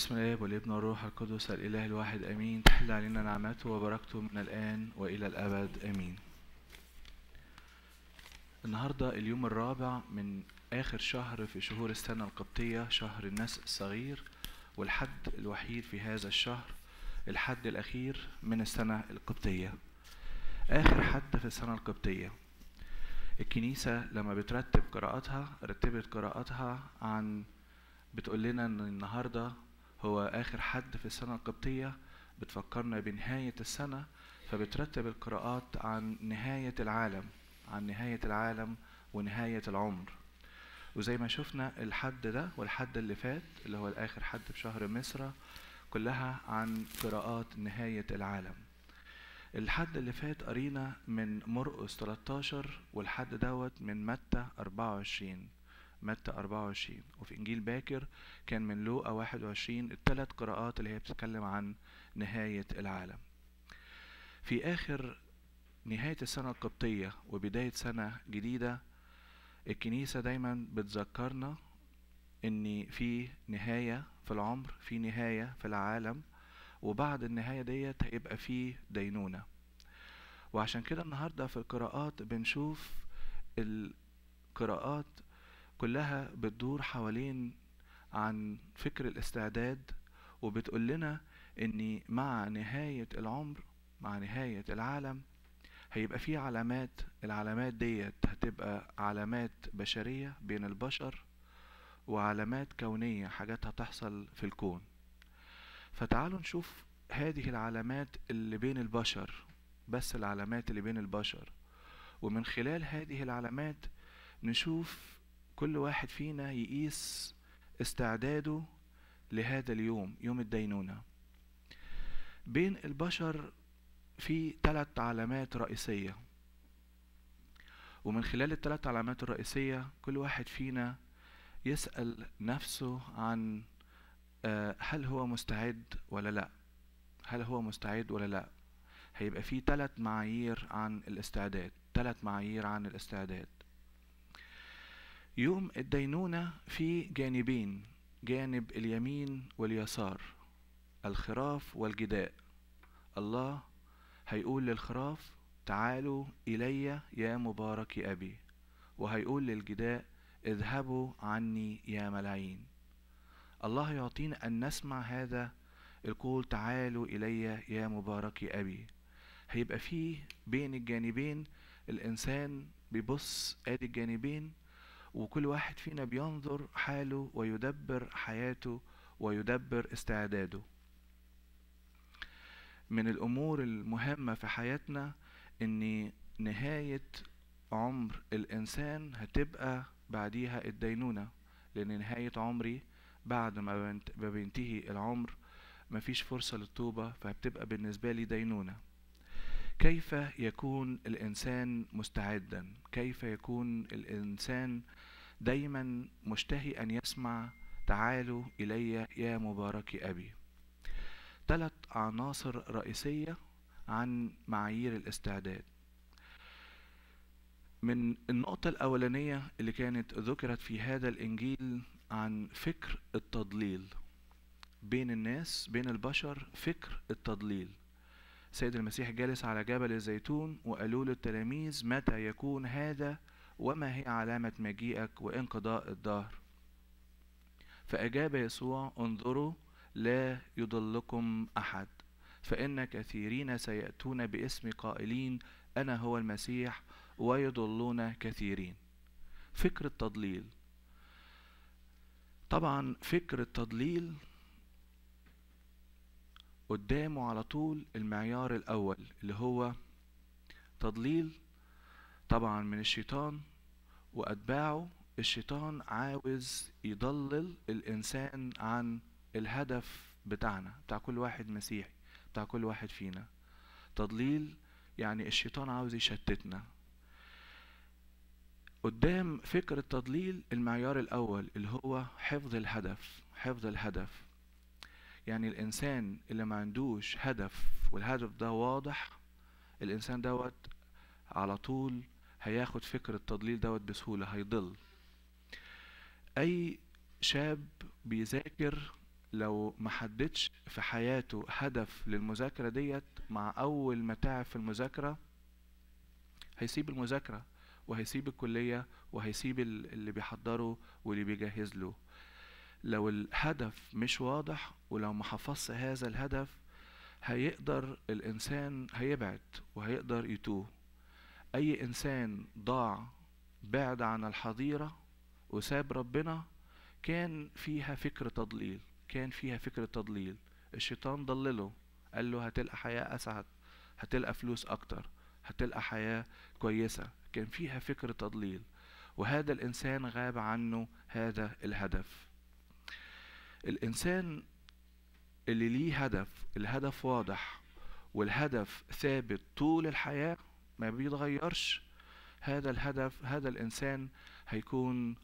بسم الاب والابن والروح القدس الاله الواحد امين تحل علينا نعمته وبركته من الان والى الابد امين النهارده اليوم الرابع من اخر شهر في شهور السنه القبطيه شهر الناس الصغير والحد الوحيد في هذا الشهر الحد الاخير من السنه القبطيه اخر حد في السنه القبطيه الكنيسه لما بترتب قراءاتها رتبت قراءاتها عن بتقول لنا ان النهارده هو آخر حد في السنة القبطية بتفكرنا بنهاية السنة فبترتب القراءات عن نهاية العالم عن نهاية العالم ونهاية العمر وزي ما شفنا الحد ده والحد اللي فات اللي هو الآخر حد في شهر مصر كلها عن قراءات نهاية العالم الحد اللي فات قرينا من مرقس 13 والحد دوت من متى 24 متى 24 وفي إنجيل باكر كان من لوقا 21 الثلاث قراءات اللي هي بتتكلم عن نهاية العالم في آخر نهاية السنة القبطية وبداية سنة جديدة الكنيسة دايما بتذكرنا ان في نهاية في العمر في نهاية في العالم وبعد النهاية ديت هيبقى في دينونة وعشان كده النهاردة في القراءات بنشوف القراءات كلها بتدور حوالين عن فكر الاستعداد وبتقول لنا ان مع نهاية العمر مع نهاية العالم هيبقى في علامات العلامات ديت هتبقى علامات بشرية بين البشر وعلامات كونية حاجات هتحصل في الكون فتعالوا نشوف هذه العلامات اللي بين البشر بس العلامات اللي بين البشر ومن خلال هذه العلامات نشوف كل واحد فينا يقيس استعداده لهذا اليوم يوم الدينونة بين البشر في ثلاث علامات رئيسية ومن خلال الثلاث علامات الرئيسية كل واحد فينا يسأل نفسه عن آه، هل هو مستعد ولا لا هل هو مستعد ولا لا هيبقى في ثلاث معايير عن الاستعداد ثلاث معايير عن الاستعداد يوم الدينونة في جانبين جانب اليمين واليسار الخراف والجداء الله هيقول للخراف تعالوا إلي يا مبارك أبي وهيقول للجداء اذهبوا عني يا ملعين الله يعطينا أن نسمع هذا القول تعالوا إلي يا مبارك أبي هيبقى فيه بين الجانبين الإنسان بيبص آدي الجانبين وكل واحد فينا بينظر حاله ويدبر حياته ويدبر استعداده من الأمور المهمة في حياتنا إن نهاية عمر الإنسان هتبقى بعديها الدينونة لأن نهاية عمري بعد ما بينتهي العمر مفيش فرصة للتوبة فهتبقى بالنسبة لي دينونة كيف يكون الانسان مستعدا كيف يكون الانسان دايما مشتهي ان يسمع تعالوا الي يا مبارك ابي ثلاث عناصر رئيسيه عن معايير الاستعداد من النقطة الأولانية اللي كانت ذكرت في هذا الإنجيل عن فكر التضليل بين الناس بين البشر فكر التضليل السيد المسيح جالس على جبل الزيتون وقالوا له التلاميذ متى يكون هذا وما هي علامة مجيئك وانقضاء الدهر فأجاب يسوع انظروا لا يضلكم أحد فإن كثيرين سيأتون باسم قائلين أنا هو المسيح ويضلون كثيرين فكر التضليل طبعا فكر التضليل قدامه على طول المعيار الأول اللي هو تضليل طبعا من الشيطان وأتباعه الشيطان عاوز يضلل الإنسان عن الهدف بتاعنا بتاع كل واحد مسيحي بتاع كل واحد فينا تضليل يعني الشيطان عاوز يشتتنا قدام فكرة التضليل المعيار الأول اللي هو حفظ الهدف حفظ الهدف يعني الإنسان اللي ما عندوش هدف والهدف ده واضح الإنسان دوت على طول هياخد فكرة التضليل دوت بسهولة هيضل أي شاب بيذاكر لو ما حددش في حياته هدف للمذاكرة ديت مع أول متاعب في المذاكرة هيسيب المذاكرة وهيسيب الكلية وهيسيب اللي بيحضره واللي بيجهز له لو الهدف مش واضح ولو ما حفظش هذا الهدف هيقدر الإنسان هيبعد وهيقدر يتوه أي إنسان ضاع بعد عن الحظيرة وساب ربنا كان فيها فكر تضليل كان فيها فكر تضليل الشيطان ضلله قال له هتلقى حياة أسعد هتلقى فلوس أكتر هتلقى حياة كويسة كان فيها فكر تضليل وهذا الإنسان غاب عنه هذا الهدف الانسان اللي ليه هدف الهدف واضح والهدف ثابت طول الحياه ما بيتغيرش هذا الهدف هذا الانسان هيكون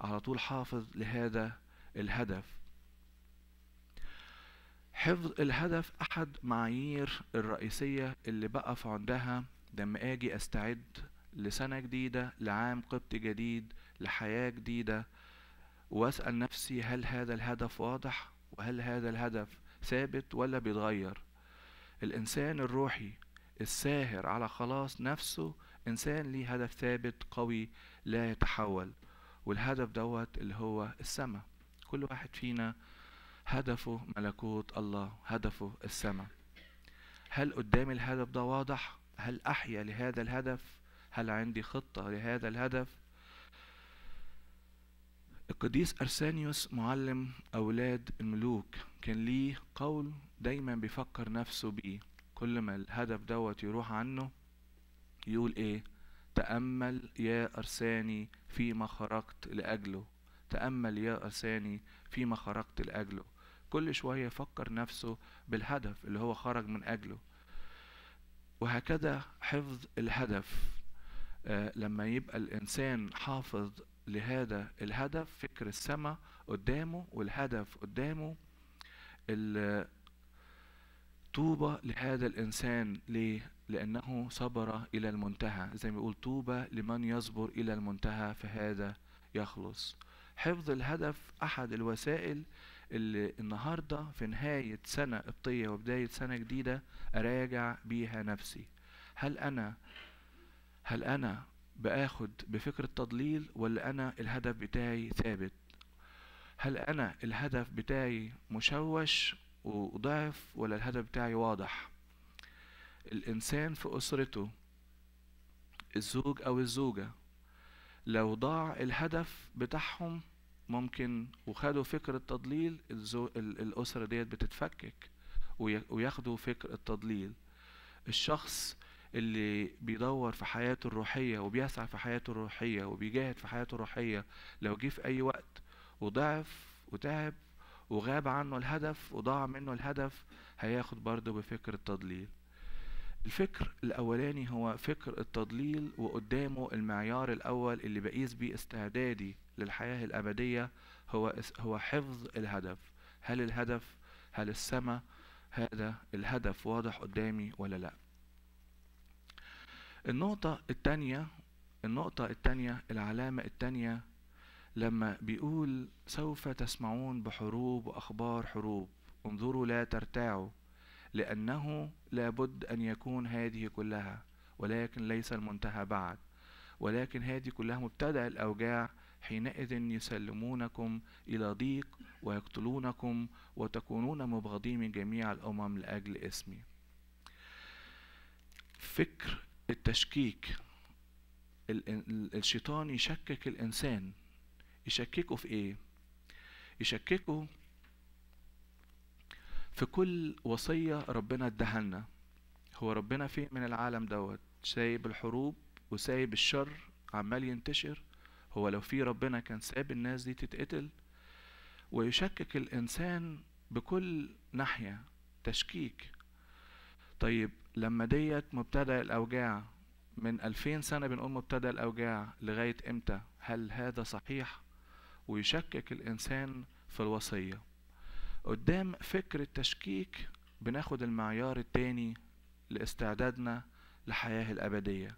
على طول حافظ لهذا الهدف حفظ الهدف احد معايير الرئيسيه اللي بقف عندها لما اجي استعد لسنه جديده لعام قبط جديد لحياه جديده وأسأل نفسي هل هذا الهدف واضح وهل هذا الهدف ثابت ولا بيتغير الإنسان الروحي الساهر على خلاص نفسه إنسان ليه هدف ثابت قوي لا يتحول والهدف دوت اللي هو السماء كل واحد فينا هدفه ملكوت الله هدفه السماء هل قدام الهدف ده واضح هل أحيا لهذا الهدف هل عندي خطة لهذا الهدف القديس أرسانيوس معلم أولاد الملوك كان ليه قول دايما بيفكر نفسه بيه كل ما الهدف دوت يروح عنه يقول ايه تأمل يا أرساني فيما خرجت لأجله تأمل يا أرساني فيما خرجت لأجله كل شوية يفكر نفسه بالهدف اللي هو خرج من أجله وهكذا حفظ الهدف آه، لما يبقى الإنسان حافظ لهذا الهدف فكر السماء قدامه والهدف قدامه طوبى لهذا الإنسان ليه؟ لأنه صبر إلى المنتهى زي ما بيقول طوبى لمن يصبر إلى المنتهى فهذا يخلص حفظ الهدف أحد الوسائل اللي النهاردة في نهاية سنة قبطية وبداية سنة جديدة أراجع بيها نفسي هل أنا هل أنا باخد بفكرة تضليل ولا انا الهدف بتاعي ثابت هل انا الهدف بتاعي مشوش وضعف ولا الهدف بتاعي واضح الانسان في اسرته الزوج او الزوجة لو ضاع الهدف بتاعهم ممكن وخدوا فكرة تضليل الزو... الأسرة ديت بتتفكك وياخدوا فكر التضليل الشخص اللي بيدور في حياته الروحية وبيسعى في حياته الروحية وبيجاهد في حياته الروحية لو جه في أي وقت وضعف وتعب وغاب عنه الهدف وضاع منه الهدف هياخد برضه بفكر التضليل الفكر الأولاني هو فكر التضليل وقدامه المعيار الأول اللي بقيس بيه استعدادي للحياة الأبدية هو هو حفظ الهدف هل الهدف هل السماء هذا الهدف واضح قدامي ولا لا النقطة الثانية النقطة الثانية العلامة الثانية لما بيقول سوف تسمعون بحروب وأخبار حروب انظروا لا ترتاعوا لأنه لابد أن يكون هذه كلها ولكن ليس المنتهى بعد ولكن هذه كلها مبتدأ الأوجاع حينئذ يسلمونكم إلى ضيق ويقتلونكم وتكونون مبغضين من جميع الأمم لأجل اسمي فكر التشكيك الشيطان يشكك الإنسان يشككه في إيه؟ يشككه في كل وصية ربنا اداها لنا هو ربنا فين من العالم دوت سايب الحروب وسايب الشر عمال ينتشر هو لو في ربنا كان ساب الناس دي تتقتل ويشكك الإنسان بكل ناحية تشكيك طيب لما ديت مبتدا الاوجاع من 2000 سنه بنقول مبتدا الاوجاع لغايه امتى هل هذا صحيح ويشكك الانسان في الوصيه قدام فكر التشكيك بناخد المعيار التاني لاستعدادنا لحياه الابديه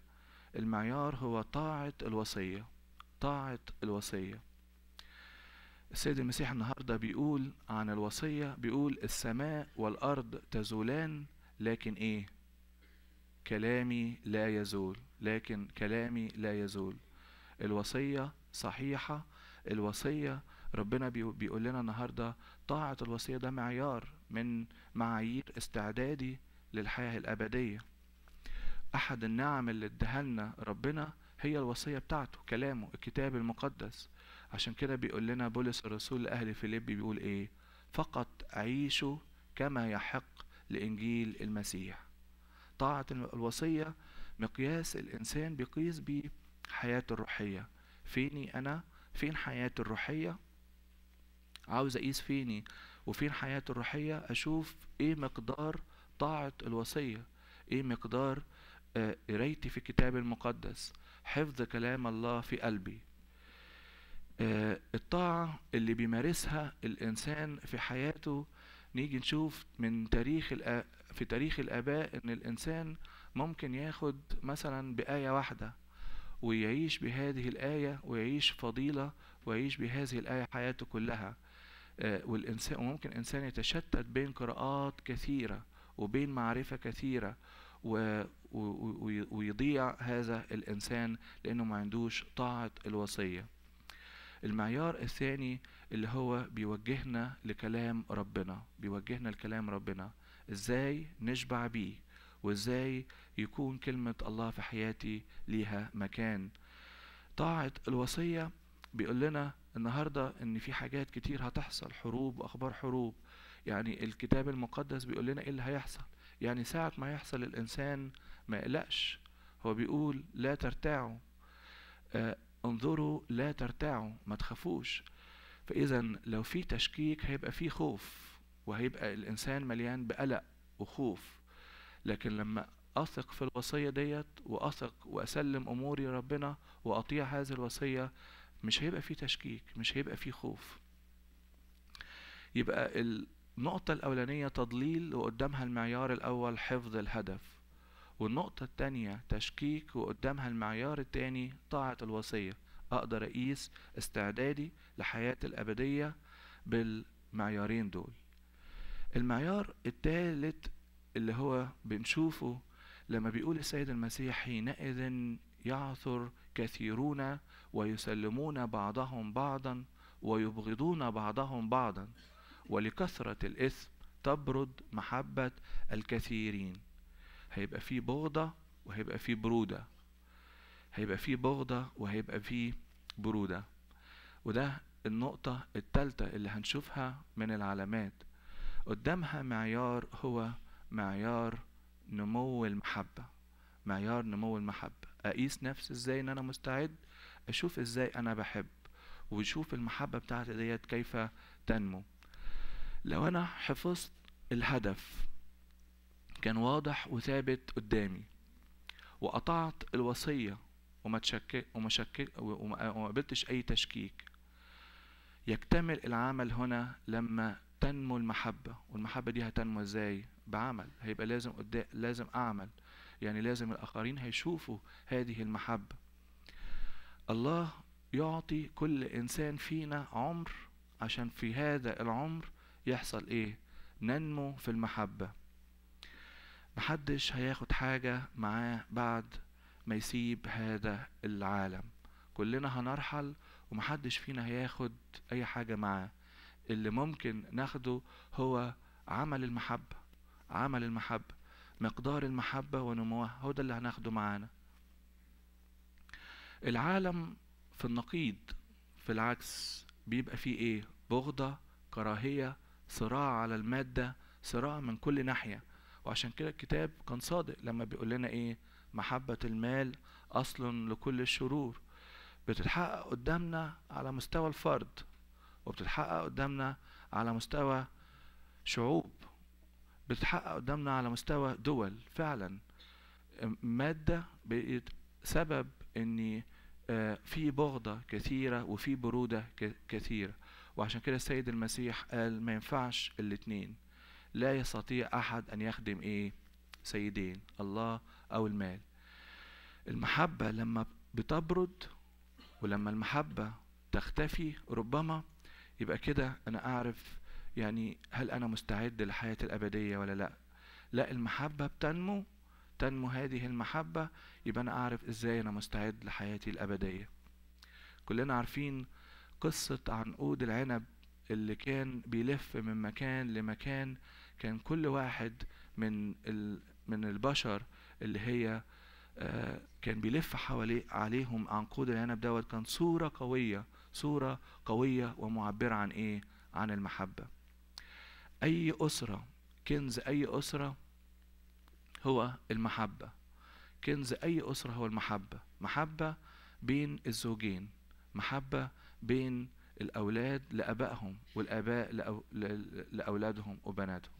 المعيار هو طاعه الوصيه طاعه الوصيه السيد المسيح النهارده بيقول عن الوصيه بيقول السماء والارض تزولان لكن ايه كلامي لا يزول لكن كلامي لا يزول الوصية صحيحة الوصية ربنا بيقول لنا النهاردة طاعة الوصية ده معيار من معايير استعدادي للحياة الأبدية أحد النعم اللي ادهلنا ربنا هي الوصية بتاعته كلامه الكتاب المقدس عشان كده بيقول لنا بولس الرسول لأهل فيليب بيقول إيه فقط عيشوا كما يحق لإنجيل المسيح طاعة الوصية مقياس الإنسان بيقيس حياة الروحية فيني أنا فين حياتي الروحية عاوز أقيس فيني وفين حياتي الروحية أشوف إيه مقدار طاعة الوصية إيه مقدار آه، قرايتي في الكتاب المقدس حفظ كلام الله في قلبي آه، الطاعة اللي بيمارسها الإنسان في حياته نيجي نشوف من تاريخ في تاريخ الآباء إن الإنسان ممكن ياخد مثلا بآية واحدة ويعيش بهذه الآية ويعيش فضيلة ويعيش بهذه الآية حياته كلها آه، والإنسان وممكن إنسان يتشتت بين قراءات كثيرة وبين معرفة كثيرة و ويضيع هذا الإنسان لأنه ما عندوش طاعة الوصية المعيار الثاني اللي هو بيوجهنا لكلام ربنا بيوجهنا لكلام ربنا ازاي نشبع بيه وازاي يكون كلمة الله في حياتي ليها مكان طاعة الوصية بيقول لنا النهاردة ان في حاجات كتير هتحصل حروب واخبار حروب يعني الكتاب المقدس بيقول لنا ايه اللي هيحصل يعني ساعة ما يحصل الانسان ما يقلقش هو بيقول لا ترتاعوا آه، انظروا لا ترتعوا ما تخافوش فإذا لو في تشكيك هيبقى في خوف وهيبقى الإنسان مليان بقلق وخوف لكن لما أثق في الوصية ديت وأثق وأسلم أموري ربنا وأطيع هذه الوصية مش هيبقى في تشكيك مش هيبقى في خوف يبقى النقطة الأولانية تضليل وقدامها المعيار الأول حفظ الهدف والنقطة التانية تشكيك وقدامها المعيار التاني طاعة الوصية أقدر أقيس استعدادي لحياتي الأبدية بالمعيارين دول المعيار التالت اللي هو بنشوفه لما بيقول السيد المسيح حينئذ يعثر كثيرون ويسلمون بعضهم بعضا ويبغضون بعضهم بعضا ولكثرة الإثم تبرد محبة الكثيرين هيبقى في بغضة وهيبقى في برودة هيبقى في بغضة وهيبقى في برودة وده النقطة التالتة اللي هنشوفها من العلامات قدامها معيار هو معيار نمو المحبة معيار نمو المحبة أقيس نفسي إزاي إن أنا مستعد أشوف إزاي أنا بحب وشوف المحبة بتاعتي ديت كيف تنمو لو أنا حفظت الهدف كان واضح وثابت قدامي وقطعت الوصية وما تشكك وما شكك وما قابلتش أي تشكيك يكتمل العمل هنا لما تنمو المحبة والمحبة دي هتنمو ازاي بعمل هيبقى لازم قدام لازم أعمل يعني لازم الآخرين هيشوفوا هذه المحبة الله يعطي كل إنسان فينا عمر عشان في هذا العمر يحصل إيه ننمو في المحبه محدش هياخد حاجة معاه بعد ما يسيب هذا العالم كلنا هنرحل ومحدش فينا هياخد أي حاجة معاه اللي ممكن ناخده هو عمل المحبة عمل المحبة مقدار المحبة ونموها هو ده اللي هناخده معانا العالم في النقيض في العكس بيبقى فيه ايه بغضة كراهية صراع على المادة صراع من كل ناحية وعشان كده الكتاب كان صادق لما بيقول لنا ايه محبة المال أصل لكل الشرور بتتحقق قدامنا على مستوى الفرد وبتتحقق قدامنا على مستوى شعوب بتتحقق قدامنا على مستوى دول فعلا مادة بقت سبب ان آه، في بغضة كثيرة وفي برودة كثيرة وعشان كده السيد المسيح قال ما ينفعش الاتنين لا يستطيع أحد أن يخدم إيه سيدين الله أو المال المحبة لما بتبرد ولما المحبة تختفي ربما يبقى كده أنا أعرف يعني هل أنا مستعد للحياة الأبدية ولا لأ لا المحبة بتنمو تنمو هذه المحبة يبقى أنا أعرف إزاي أنا مستعد لحياتي الأبدية كلنا عارفين قصة عنقود العنب اللي كان بيلف من مكان لمكان كان كل واحد من من البشر اللي هي آه، كان بيلف حوالي عليهم عنقود العنب دوت كان صورة قوية صورة قوية ومعبرة عن إيه؟ عن المحبة أي أسرة كنز أي أسرة هو المحبة كنز أي أسرة هو المحبة محبة بين الزوجين محبة بين الأولاد لأبائهم والآباء لأولادهم وبناتهم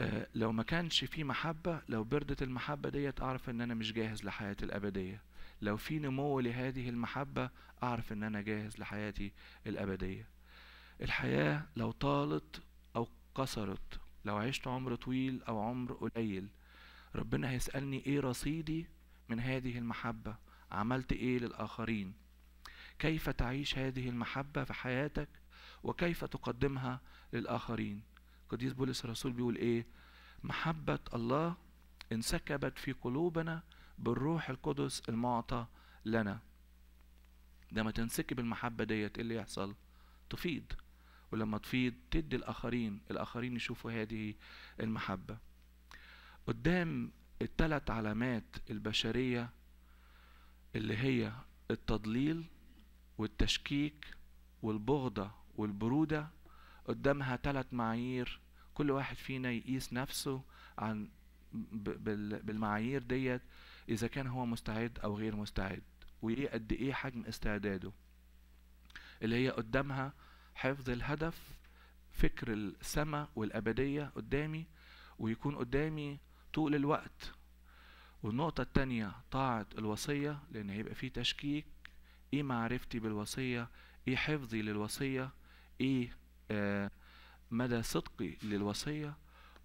آه، لو ما كانش في محبة لو بردت المحبة ديت أعرف إن أنا مش جاهز لحياة الأبدية لو في نمو لهذه المحبة أعرف إن أنا جاهز لحياتي الأبدية الحياة لو طالت أو قصرت لو عشت عمر طويل أو عمر قليل ربنا هيسألني إيه رصيدي من هذه المحبة عملت إيه للآخرين كيف تعيش هذه المحبة في حياتك وكيف تقدمها للآخرين قديس بولس الرسول بيقول ايه محبة الله انسكبت في قلوبنا بالروح القدس المعطى لنا لما تنسكب المحبة ديت ايه اللي يحصل تفيض ولما تفيض تدي الآخرين الآخرين يشوفوا هذه المحبة قدام الثلاث علامات البشرية اللي هي التضليل والتشكيك والبغضة والبرودة قدامها ثلاث معايير كل واحد فينا يقيس نفسه عن بالمعايير ديت اذا كان هو مستعد او غير مستعد وايه قد ايه حجم استعداده اللي هي قدامها حفظ الهدف فكر السماء والابديه قدامي ويكون قدامي طول الوقت والنقطة التانية طاعة الوصية لأن هيبقى في تشكيك إيه معرفتي بالوصية إيه حفظي للوصية إيه آه، مدى صدقي للوصية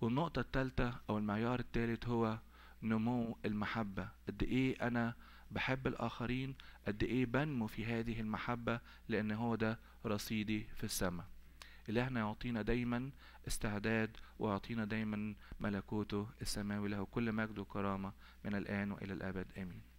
والنقطة الثالثة أو المعيار الثالث هو نمو المحبة قد إيه أنا بحب الآخرين قد إيه بنمو في هذه المحبة لأن هو ده رصيدي في السماء إلهنا يعطينا دايما استعداد ويعطينا دايما ملكوته السماوي له كل مجد وكرامة من الآن وإلى الأبد آمين